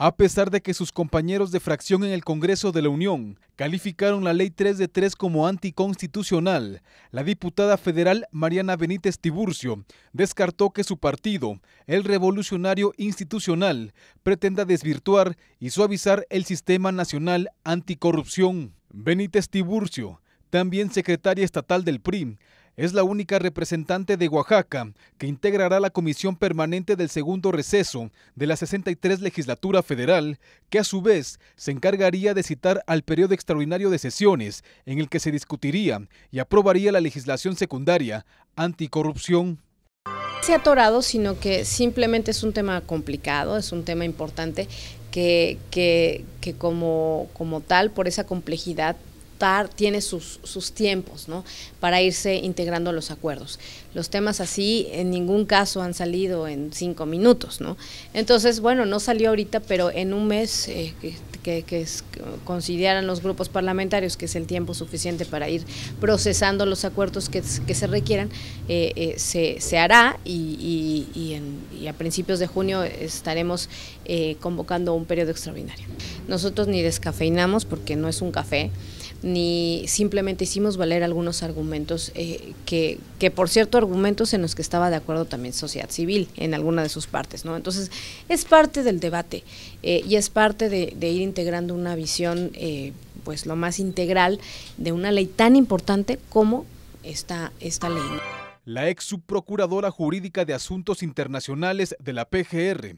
A pesar de que sus compañeros de fracción en el Congreso de la Unión calificaron la Ley 3 de 3 como anticonstitucional, la diputada federal Mariana Benítez Tiburcio descartó que su partido, el Revolucionario Institucional, pretenda desvirtuar y suavizar el sistema nacional anticorrupción. Benítez Tiburcio, también secretaria estatal del PRI, es la única representante de Oaxaca que integrará la comisión permanente del segundo receso de la 63 legislatura federal, que a su vez se encargaría de citar al periodo extraordinario de sesiones en el que se discutiría y aprobaría la legislación secundaria anticorrupción se ha atorado, sino que simplemente es un tema complicado, es un tema importante que, como, como tal, por esa complejidad, tiene sus, sus tiempos, ¿no? Para irse integrando los acuerdos. Los temas así en ningún caso han salido en cinco minutos, ¿no? Entonces, bueno, no salió ahorita, pero en un mes eh, que, que, los grupos parlamentarios, que es el tiempo suficiente para ir procesando los acuerdos que, se requieran, eh, eh, se, se, hará y, y, y, y, a principios de junio estaremos convocando un periodo extraordinario. Nosotros ni descafeinamos porque no es un café, ni simplemente hicimos valer algunos argumentos, eh, que, por cierto argumentos en los que estaba de acuerdo también sociedad civil en alguna de sus partes. ¿no? Entonces es parte del debate eh, y es parte de, ir integrando una visión eh, pues lo más integral de una ley tan importante como esta, esta ley. La ex subprocuradora jurídica de Asuntos Internacionales de la PGR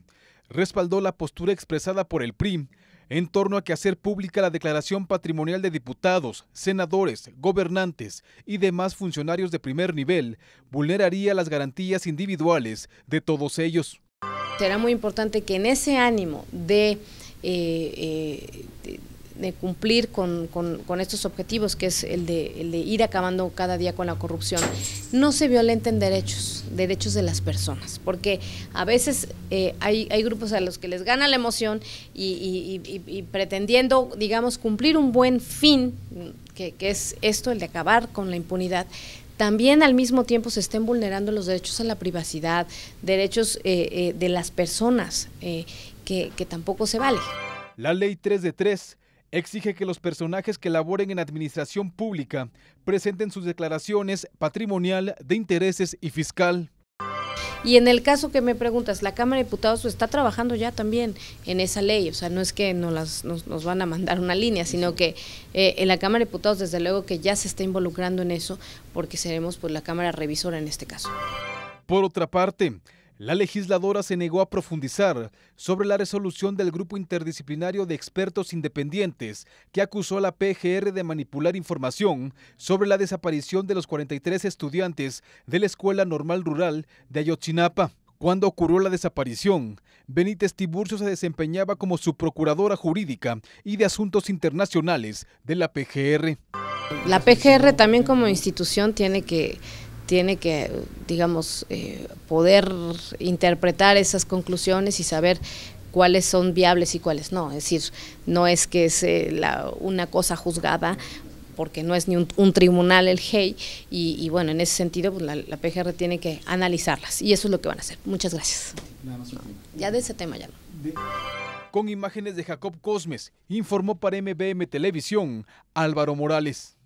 respaldó la postura expresada por el PRI en torno a que hacer pública la declaración patrimonial de diputados, senadores, gobernantes y demás funcionarios de primer nivel vulneraría las garantías individuales de todos ellos. Será muy importante que en ese ánimo de, eh, eh, de cumplir con, estos objetivos, que es el de, el de ir acabando cada día con la corrupción, no se violenten derechos, derechos de las personas, porque a veces eh, hay, grupos a los que les gana la emoción y, pretendiendo, digamos, cumplir un buen fin, que, es esto, el de acabar con la impunidad, también al mismo tiempo se estén vulnerando los derechos a la privacidad, derechos eh, eh, de las personas, que, que tampoco se vale. La ley 3 de 3 exige que los personajes que laboren en administración pública presenten sus declaraciones patrimonial, de intereses y fiscal. Y en el caso que me preguntas, la Cámara de Diputados está trabajando ya también en esa ley, o sea, no es que nos, nos, van a mandar una línea, sino que eh, en la Cámara de Diputados desde luego que ya se está involucrando en eso, porque seremos pues, la Cámara Revisora en este caso. Por otra parte, la legisladora se negó a profundizar sobre la resolución del grupo interdisciplinario de expertos independientes que acusó a la PGR de manipular información sobre la desaparición de los 43 estudiantes de la Escuela Normal Rural de Ayotzinapa. Cuando ocurrió la desaparición, Benítez Tiburcio se desempeñaba como subprocuradora jurídica y de asuntos internacionales de la PGR. La PGR también como institución tiene que tiene que, digamos, eh, poder interpretar esas conclusiones y saber cuáles son viables y cuáles no. Es decir, no es que es eh, una cosa juzgada porque no es ni un, tribunal el GEI y, bueno, en ese sentido pues, la, PGR tiene que analizarlas y eso es lo que van a hacer. Muchas gracias. ya de ese tema ya no. Con imágenes de Jacob Cosmes, informó para MBM Televisión Álvaro Morales.